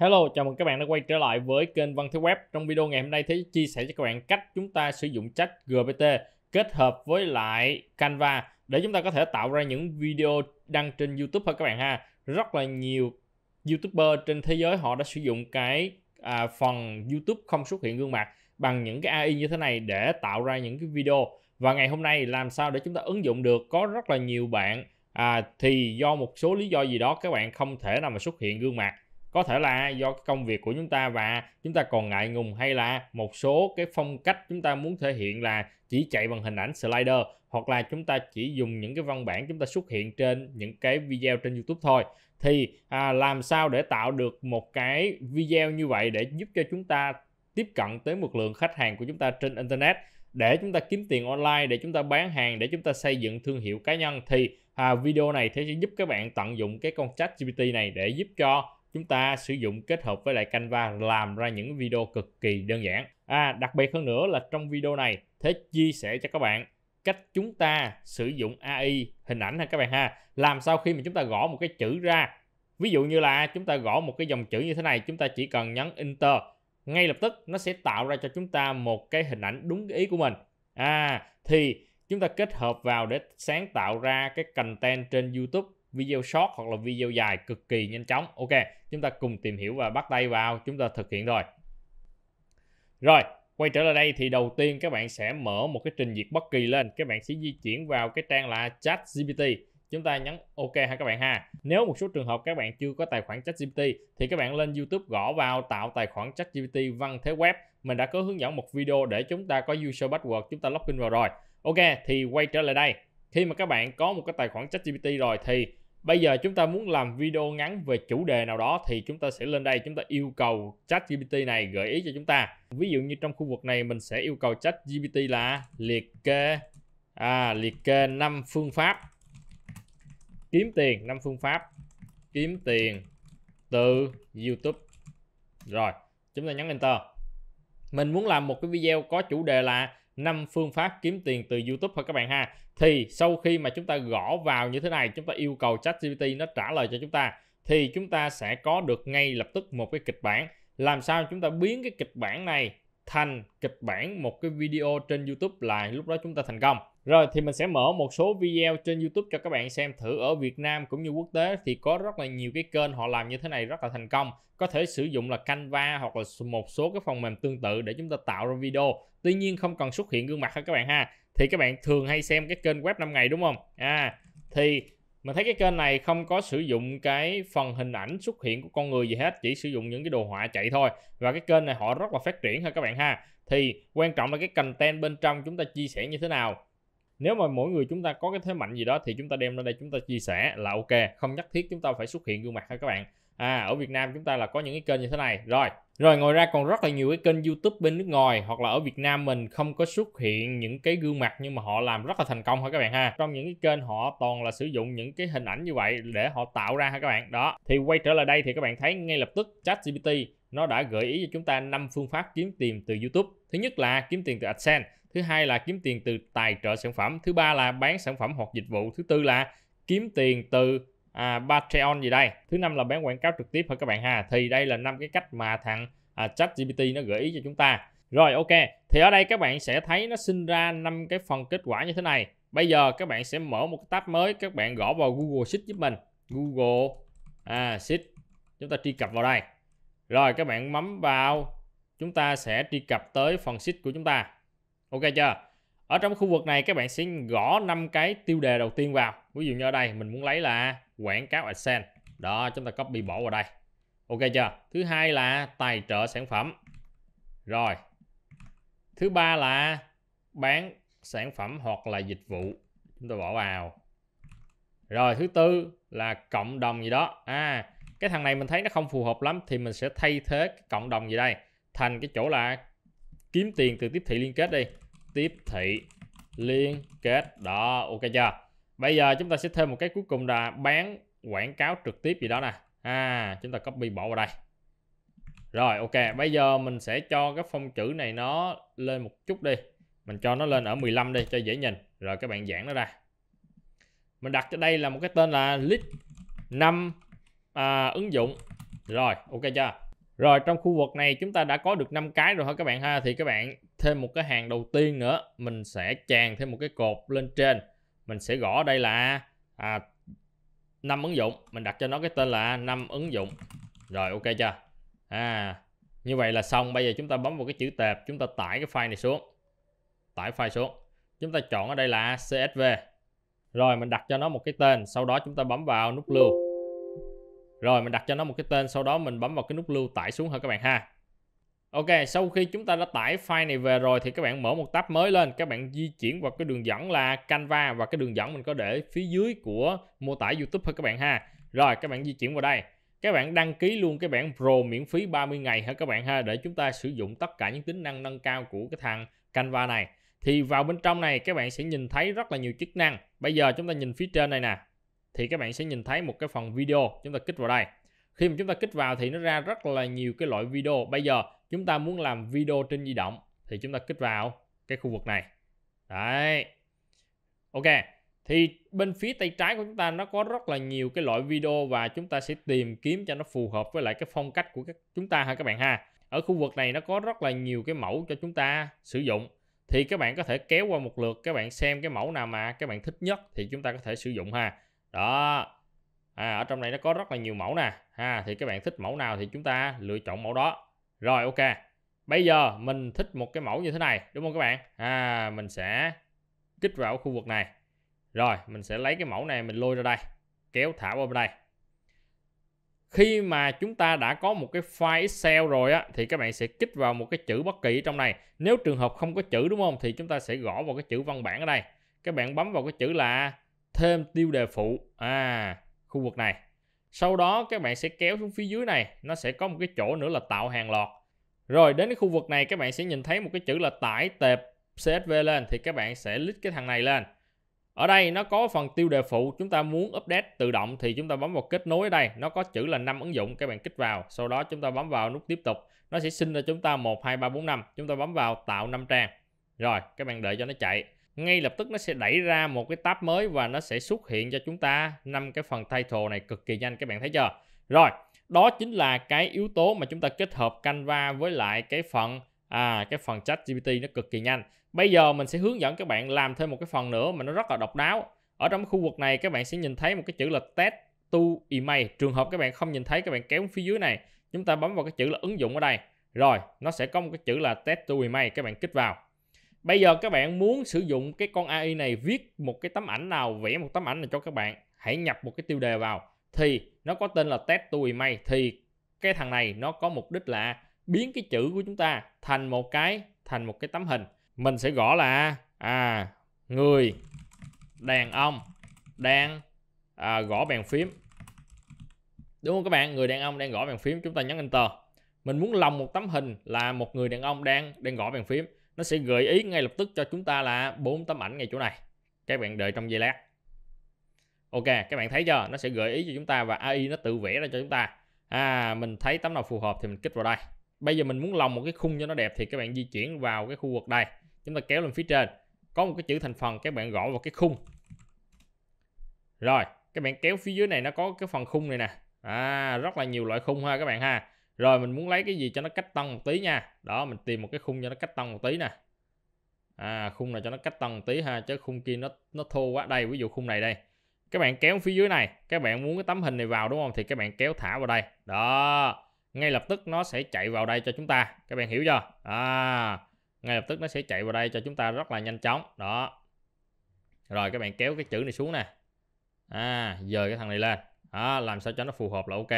Hello, chào mừng các bạn đã quay trở lại với kênh Văn Thế Web. Trong video ngày hôm nay thì chia sẻ cho các bạn cách chúng ta sử dụng chat GPT kết hợp với lại Canva để chúng ta có thể tạo ra những video đăng trên YouTube thôi các bạn ha. Rất là nhiều YouTuber trên thế giới họ đã sử dụng cái à, phần YouTube không xuất hiện gương mặt bằng những cái AI như thế này để tạo ra những cái video. Và ngày hôm nay làm sao để chúng ta ứng dụng được có rất là nhiều bạn à, thì do một số lý do gì đó các bạn không thể nào mà xuất hiện gương mặt có thể là do công việc của chúng ta và chúng ta còn ngại ngùng hay là một số cái phong cách chúng ta muốn thể hiện là chỉ chạy bằng hình ảnh slider hoặc là chúng ta chỉ dùng những cái văn bản chúng ta xuất hiện trên những cái video trên YouTube thôi thì à, làm sao để tạo được một cái video như vậy để giúp cho chúng ta tiếp cận tới một lượng khách hàng của chúng ta trên internet để chúng ta kiếm tiền online để chúng ta bán hàng để chúng ta xây dựng thương hiệu cá nhân thì à, video này sẽ giúp các bạn tận dụng cái con chat GPT này để giúp cho chúng ta sử dụng kết hợp với lại Canva làm ra những video cực kỳ đơn giản. À, đặc biệt hơn nữa là trong video này Thế chia sẻ cho các bạn cách chúng ta sử dụng AI hình ảnh ha các bạn ha. Làm sao khi mà chúng ta gõ một cái chữ ra, ví dụ như là chúng ta gõ một cái dòng chữ như thế này, chúng ta chỉ cần nhấn Enter, ngay lập tức nó sẽ tạo ra cho chúng ta một cái hình ảnh đúng ý của mình. À, thì chúng ta kết hợp vào để sáng tạo ra cái content trên YouTube video short hoặc là video dài cực kỳ nhanh chóng ok chúng ta cùng tìm hiểu và bắt tay vào chúng ta thực hiện rồi rồi quay trở lại đây thì đầu tiên các bạn sẽ mở một cái trình duyệt bất kỳ lên các bạn sẽ di chuyển vào cái trang là chat gpt chúng ta nhấn ok ha các bạn ha nếu một số trường hợp các bạn chưa có tài khoản chat gpt thì các bạn lên youtube gõ vào tạo tài khoản chat gpt văn thế web mình đã có hướng dẫn một video để chúng ta có user password chúng ta login vào rồi ok thì quay trở lại đây khi mà các bạn có một cái tài khoản chat gpt rồi thì Bây giờ chúng ta muốn làm video ngắn về chủ đề nào đó thì chúng ta sẽ lên đây chúng ta yêu cầu ChatGPT này gợi ý cho chúng ta. Ví dụ như trong khu vực này mình sẽ yêu cầu ChatGPT là liệt kê à, liệt kê 5 phương pháp kiếm tiền, 5 phương pháp kiếm tiền từ YouTube. Rồi, chúng ta nhấn enter. Mình muốn làm một cái video có chủ đề là 5 phương pháp kiếm tiền từ YouTube thôi các bạn ha. Thì sau khi mà chúng ta gõ vào như thế này, chúng ta yêu cầu ChatGPT nó trả lời cho chúng ta thì chúng ta sẽ có được ngay lập tức một cái kịch bản. Làm sao chúng ta biến cái kịch bản này thành kịch bản một cái video trên YouTube là lúc đó chúng ta thành công. Rồi thì mình sẽ mở một số video trên YouTube cho các bạn xem thử ở Việt Nam cũng như quốc tế thì có rất là nhiều cái kênh họ làm như thế này rất là thành công. Có thể sử dụng là Canva hoặc là một số cái phần mềm tương tự để chúng ta tạo ra video. Tuy nhiên không cần xuất hiện gương mặt ha các bạn ha. Thì các bạn thường hay xem cái kênh web 5 ngày đúng không? À thì mình thấy cái kênh này không có sử dụng cái phần hình ảnh xuất hiện của con người gì hết chỉ sử dụng những cái đồ họa chạy thôi và cái kênh này họ rất là phát triển ha các bạn ha thì quan trọng là cái content bên trong chúng ta chia sẻ như thế nào nếu mà mỗi người chúng ta có cái thế mạnh gì đó thì chúng ta đem ra đây chúng ta chia sẻ là ok không nhất thiết chúng ta phải xuất hiện gương mặt ha các bạn à ở Việt Nam chúng ta là có những cái kênh như thế này rồi rồi ngoài ra còn rất là nhiều cái kênh YouTube bên nước ngoài hoặc là ở Việt Nam mình không có xuất hiện những cái gương mặt nhưng mà họ làm rất là thành công hả các bạn ha. Trong những cái kênh họ toàn là sử dụng những cái hình ảnh như vậy để họ tạo ra ha các bạn. Đó. Thì quay trở lại đây thì các bạn thấy ngay lập tức chat GPT nó đã gợi ý cho chúng ta năm phương pháp kiếm tiền từ YouTube. Thứ nhất là kiếm tiền từ AdSense, thứ hai là kiếm tiền từ tài trợ sản phẩm, thứ ba là bán sản phẩm hoặc dịch vụ, thứ tư là kiếm tiền từ à, Patreon gì đây, thứ năm là bán quảng cáo trực tiếp hả các bạn ha. Thì đây là năm cái cách mà thằng à, ChatGPT nó gợi ý cho chúng ta. Rồi ok, thì ở đây các bạn sẽ thấy nó sinh ra năm cái phần kết quả như thế này. Bây giờ các bạn sẽ mở một tab mới, các bạn gõ vào Google Sheet giúp mình. Google à, Sheet. Chúng ta truy cập vào đây. Rồi các bạn bấm vào chúng ta sẽ truy cập tới phần sheet của chúng ta. Ok chưa? Ở trong khu vực này các bạn sẽ gõ 5 cái tiêu đề đầu tiên vào. Ví dụ như ở đây mình muốn lấy là quảng cáo AdSense. Đó, chúng ta copy bỏ vào đây. Ok chưa? Thứ hai là tài trợ sản phẩm. Rồi. Thứ ba là bán sản phẩm hoặc là dịch vụ. Chúng ta bỏ vào. Rồi thứ tư là cộng đồng gì đó. À, cái thằng này mình thấy nó không phù hợp lắm thì mình sẽ thay thế cái cộng đồng gì đây thành cái chỗ là kiếm tiền từ tiếp thị liên kết đi tiếp thị liên kết đó ok chưa bây giờ chúng ta sẽ thêm một cái cuối cùng là bán quảng cáo trực tiếp gì đó nè à chúng ta copy bỏ vào đây rồi ok bây giờ mình sẽ cho cái phong chữ này nó lên một chút đi mình cho nó lên ở 15 đi cho dễ nhìn rồi các bạn giãn nó ra mình đặt cho đây là một cái tên là lit 5 à, ứng dụng rồi ok chưa rồi trong khu vực này chúng ta đã có được 5 cái rồi hả các bạn ha thì các bạn thêm một cái hàng đầu tiên nữa mình sẽ chèn thêm một cái cột lên trên mình sẽ gõ đây là à, 5 ứng dụng mình đặt cho nó cái tên là 5 ứng dụng rồi ok chưa à như vậy là xong bây giờ chúng ta bấm vào cái chữ tệp chúng ta tải cái file này xuống tải file xuống chúng ta chọn ở đây là csv rồi mình đặt cho nó một cái tên sau đó chúng ta bấm vào nút lưu rồi mình đặt cho nó một cái tên sau đó mình bấm vào cái nút lưu tải xuống hả các bạn ha Ok, sau khi chúng ta đã tải file này về rồi thì các bạn mở một tab mới lên, các bạn di chuyển vào cái đường dẫn là Canva và cái đường dẫn mình có để phía dưới của mô tả YouTube thôi các bạn ha. Rồi, các bạn di chuyển vào đây. Các bạn đăng ký luôn cái bản Pro miễn phí 30 ngày hả các bạn ha để chúng ta sử dụng tất cả những tính năng nâng cao của cái thằng Canva này. Thì vào bên trong này các bạn sẽ nhìn thấy rất là nhiều chức năng. Bây giờ chúng ta nhìn phía trên này nè, thì các bạn sẽ nhìn thấy một cái phần video chúng ta kích vào đây khi mà chúng ta kích vào thì nó ra rất là nhiều cái loại video bây giờ chúng ta muốn làm video trên di động thì chúng ta kích vào cái khu vực này đấy ok thì bên phía tay trái của chúng ta nó có rất là nhiều cái loại video và chúng ta sẽ tìm kiếm cho nó phù hợp với lại cái phong cách của các chúng ta ha các bạn ha ở khu vực này nó có rất là nhiều cái mẫu cho chúng ta sử dụng thì các bạn có thể kéo qua một lượt các bạn xem cái mẫu nào mà các bạn thích nhất thì chúng ta có thể sử dụng ha đó à, ở trong này nó có rất là nhiều mẫu nè ha thì các bạn thích mẫu nào thì chúng ta lựa chọn mẫu đó rồi ok bây giờ mình thích một cái mẫu như thế này đúng không các bạn à mình sẽ kích vào khu vực này rồi mình sẽ lấy cái mẫu này mình lôi ra đây kéo thả qua bên đây khi mà chúng ta đã có một cái file Excel rồi á thì các bạn sẽ kích vào một cái chữ bất kỳ trong này nếu trường hợp không có chữ đúng không thì chúng ta sẽ gõ vào cái chữ văn bản ở đây các bạn bấm vào cái chữ là thêm tiêu đề phụ à khu vực này sau đó các bạn sẽ kéo xuống phía dưới này nó sẽ có một cái chỗ nữa là tạo hàng loạt rồi đến cái khu vực này các bạn sẽ nhìn thấy một cái chữ là tải tệp CSV lên thì các bạn sẽ list cái thằng này lên ở đây nó có phần tiêu đề phụ chúng ta muốn update tự động thì chúng ta bấm vào kết nối ở đây nó có chữ là năm ứng dụng các bạn kích vào sau đó chúng ta bấm vào nút tiếp tục nó sẽ sinh ra chúng ta một hai ba bốn năm chúng ta bấm vào tạo năm trang rồi các bạn đợi cho nó chạy ngay lập tức nó sẽ đẩy ra một cái tab mới và nó sẽ xuất hiện cho chúng ta năm cái phần title này cực kỳ nhanh các bạn thấy chưa rồi đó chính là cái yếu tố mà chúng ta kết hợp Canva với lại cái phần à cái phần chat GPT nó cực kỳ nhanh bây giờ mình sẽ hướng dẫn các bạn làm thêm một cái phần nữa mà nó rất là độc đáo ở trong khu vực này các bạn sẽ nhìn thấy một cái chữ là test to email trường hợp các bạn không nhìn thấy các bạn kéo phía dưới này chúng ta bấm vào cái chữ là ứng dụng ở đây rồi nó sẽ có một cái chữ là test to email các bạn kích vào bây giờ các bạn muốn sử dụng cái con AI này viết một cái tấm ảnh nào vẽ một tấm ảnh này cho các bạn hãy nhập một cái tiêu đề vào thì nó có tên là test tôi may thì cái thằng này nó có mục đích là biến cái chữ của chúng ta thành một cái thành một cái tấm hình mình sẽ gõ là à người đàn ông đang à, gõ bàn phím đúng không các bạn người đàn ông đang gõ bàn phím chúng ta nhấn enter mình muốn lòng một tấm hình là một người đàn ông đang đang gõ bàn phím nó sẽ gợi ý ngay lập tức cho chúng ta là bốn tấm ảnh ngay chỗ này các bạn đợi trong giây lát ok các bạn thấy chưa nó sẽ gợi ý cho chúng ta và AI nó tự vẽ ra cho chúng ta à mình thấy tấm nào phù hợp thì mình kích vào đây bây giờ mình muốn lòng một cái khung cho nó đẹp thì các bạn di chuyển vào cái khu vực đây chúng ta kéo lên phía trên có một cái chữ thành phần các bạn gõ vào cái khung rồi các bạn kéo phía dưới này nó có cái phần khung này nè à rất là nhiều loại khung ha các bạn ha rồi mình muốn lấy cái gì cho nó cách tân một tí nha đó mình tìm một cái khung cho nó cách tân một tí nè à khung này cho nó cách tân một tí ha chứ khung kia nó nó thô quá đây ví dụ khung này đây các bạn kéo phía dưới này các bạn muốn cái tấm hình này vào đúng không thì các bạn kéo thả vào đây đó ngay lập tức nó sẽ chạy vào đây cho chúng ta các bạn hiểu chưa à ngay lập tức nó sẽ chạy vào đây cho chúng ta rất là nhanh chóng đó rồi các bạn kéo cái chữ này xuống nè à dời cái thằng này lên à làm sao cho nó phù hợp là ok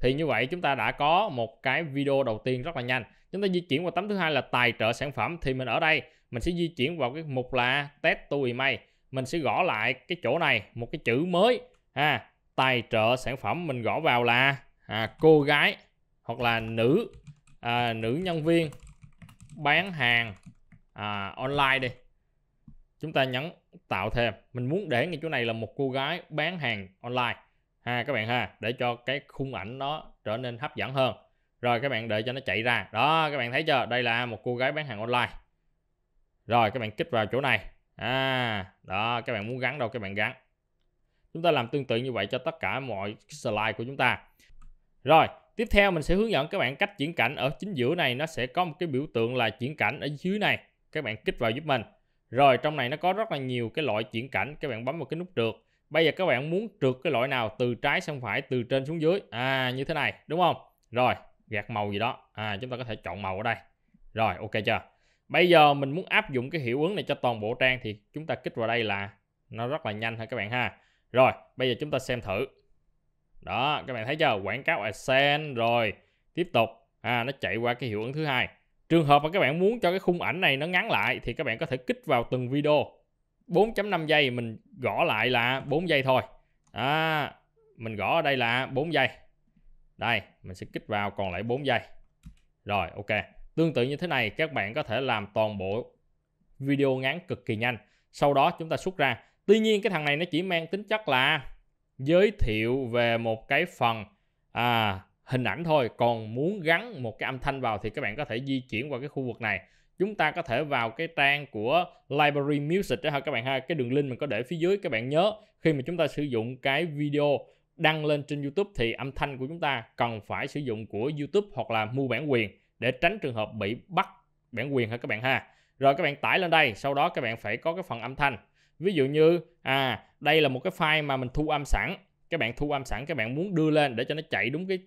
thì như vậy chúng ta đã có một cái video đầu tiên rất là nhanh chúng ta di chuyển vào tấm thứ hai là tài trợ sản phẩm thì mình ở đây mình sẽ di chuyển vào cái mục là test to email mình sẽ gõ lại cái chỗ này một cái chữ mới ha à, tài trợ sản phẩm mình gõ vào là à, cô gái hoặc là nữ à, nữ nhân viên bán hàng à, online đi chúng ta nhấn tạo thêm mình muốn để ngay chỗ này là một cô gái bán hàng online ha các bạn ha để cho cái khung ảnh nó trở nên hấp dẫn hơn rồi các bạn đợi cho nó chạy ra đó các bạn thấy chưa đây là một cô gái bán hàng online rồi các bạn kích vào chỗ này à đó các bạn muốn gắn đâu các bạn gắn chúng ta làm tương tự như vậy cho tất cả mọi slide của chúng ta rồi tiếp theo mình sẽ hướng dẫn các bạn cách chuyển cảnh ở chính giữa này nó sẽ có một cái biểu tượng là chuyển cảnh ở dưới này các bạn kích vào giúp mình rồi trong này nó có rất là nhiều cái loại chuyển cảnh các bạn bấm vào cái nút trượt bây giờ các bạn muốn trượt cái loại nào từ trái sang phải từ trên xuống dưới à như thế này đúng không rồi gạt màu gì đó à chúng ta có thể chọn màu ở đây rồi ok chưa bây giờ mình muốn áp dụng cái hiệu ứng này cho toàn bộ trang thì chúng ta kích vào đây là nó rất là nhanh thôi các bạn ha rồi bây giờ chúng ta xem thử đó các bạn thấy chưa quảng cáo AdSense rồi tiếp tục à nó chạy qua cái hiệu ứng thứ hai trường hợp mà các bạn muốn cho cái khung ảnh này nó ngắn lại thì các bạn có thể kích vào từng video 4.5 giây mình gõ lại là 4 giây thôi À, mình gõ ở đây là 4 giây đây mình sẽ kích vào còn lại 4 giây rồi ok tương tự như thế này các bạn có thể làm toàn bộ video ngắn cực kỳ nhanh sau đó chúng ta xuất ra tuy nhiên cái thằng này nó chỉ mang tính chất là giới thiệu về một cái phần à, hình ảnh thôi còn muốn gắn một cái âm thanh vào thì các bạn có thể di chuyển qua cái khu vực này chúng ta có thể vào cái trang của library music đó ha các bạn ha cái đường link mình có để phía dưới các bạn nhớ khi mà chúng ta sử dụng cái video đăng lên trên youtube thì âm thanh của chúng ta cần phải sử dụng của youtube hoặc là mua bản quyền để tránh trường hợp bị bắt bản quyền ha các bạn ha rồi các bạn tải lên đây sau đó các bạn phải có cái phần âm thanh ví dụ như à đây là một cái file mà mình thu âm sẵn các bạn thu âm sẵn các bạn muốn đưa lên để cho nó chạy đúng cái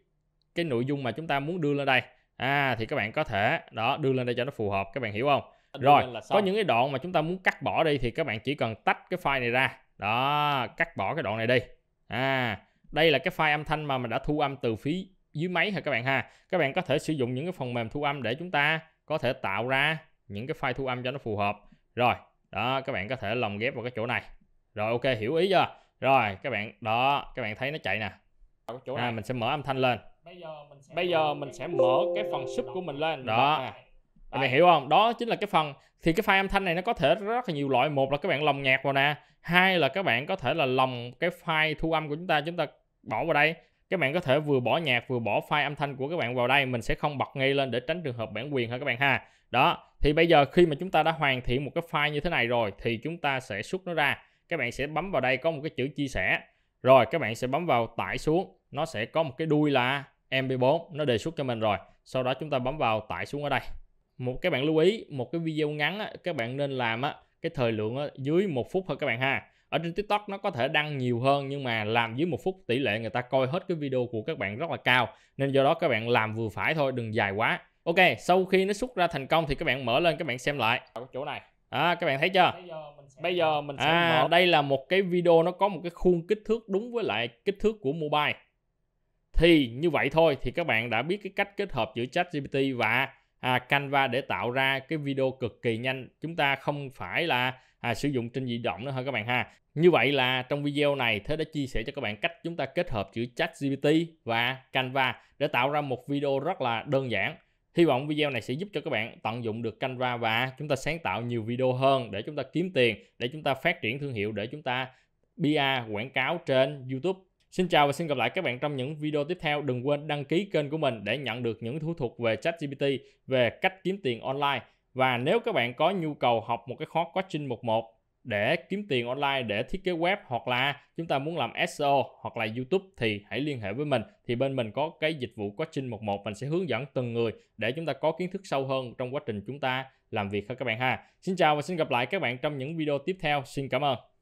cái nội dung mà chúng ta muốn đưa lên đây à thì các bạn có thể đó đưa lên đây cho nó phù hợp các bạn hiểu không rồi có những cái đoạn mà chúng ta muốn cắt bỏ đi thì các bạn chỉ cần tách cái file này ra đó cắt bỏ cái đoạn này đi à đây là cái file âm thanh mà mình đã thu âm từ phía dưới máy hả các bạn ha các bạn có thể sử dụng những cái phần mềm thu âm để chúng ta có thể tạo ra những cái file thu âm cho nó phù hợp rồi đó các bạn có thể lồng ghép vào cái chỗ này rồi ok hiểu ý chưa rồi các bạn đó các bạn thấy nó chạy nè chỗ à, này. à, mình sẽ mở âm thanh lên bây giờ mình sẽ, bây giờ mình sẽ mở cái phần sub của mình lên đó à. Bạn này hiểu không? Đó chính là cái phần thì cái file âm thanh này nó có thể rất là nhiều loại. Một là các bạn lồng nhạc vào nè, hai là các bạn có thể là lồng cái file thu âm của chúng ta chúng ta bỏ vào đây. Các bạn có thể vừa bỏ nhạc vừa bỏ file âm thanh của các bạn vào đây, mình sẽ không bật ngay lên để tránh trường hợp bản quyền ha các bạn ha. Đó, thì bây giờ khi mà chúng ta đã hoàn thiện một cái file như thế này rồi thì chúng ta sẽ xuất nó ra. Các bạn sẽ bấm vào đây có một cái chữ chia sẻ. Rồi các bạn sẽ bấm vào tải xuống, nó sẽ có một cái đuôi là MP4 nó đề xuất cho mình rồi sau đó chúng ta bấm vào tải xuống ở đây một các bạn lưu ý một cái video ngắn á, các bạn nên làm á, cái thời lượng á, dưới một phút thôi các bạn ha ở trên tiktok nó có thể đăng nhiều hơn nhưng mà làm dưới một phút tỷ lệ người ta coi hết cái video của các bạn rất là cao nên do đó các bạn làm vừa phải thôi đừng dài quá ok sau khi nó xuất ra thành công thì các bạn mở lên các bạn xem lại ở chỗ này À, các bạn thấy chưa? Bây giờ mình sẽ, Bây giờ mình sẽ à, mở. đây là một cái video nó có một cái khuôn kích thước đúng với lại kích thước của mobile thì như vậy thôi thì các bạn đã biết cái cách kết hợp giữa Chat GPT và à, Canva để tạo ra cái video cực kỳ nhanh chúng ta không phải là à, sử dụng trên di động nữa hả các bạn ha như vậy là trong video này Thế đã chia sẻ cho các bạn cách chúng ta kết hợp giữa Chat GPT và Canva để tạo ra một video rất là đơn giản Hy vọng video này sẽ giúp cho các bạn tận dụng được Canva và chúng ta sáng tạo nhiều video hơn để chúng ta kiếm tiền, để chúng ta phát triển thương hiệu, để chúng ta PR quảng cáo trên YouTube Xin chào và xin gặp lại các bạn trong những video tiếp theo. Đừng quên đăng ký kênh của mình để nhận được những thủ thuật về ChatGPT về cách kiếm tiền online. Và nếu các bạn có nhu cầu học một cái khóa coaching 11 để kiếm tiền online để thiết kế web hoặc là chúng ta muốn làm SEO hoặc là YouTube thì hãy liên hệ với mình thì bên mình có cái dịch vụ coaching 11 mình sẽ hướng dẫn từng người để chúng ta có kiến thức sâu hơn trong quá trình chúng ta làm việc ha các bạn ha. Xin chào và xin gặp lại các bạn trong những video tiếp theo. Xin cảm ơn.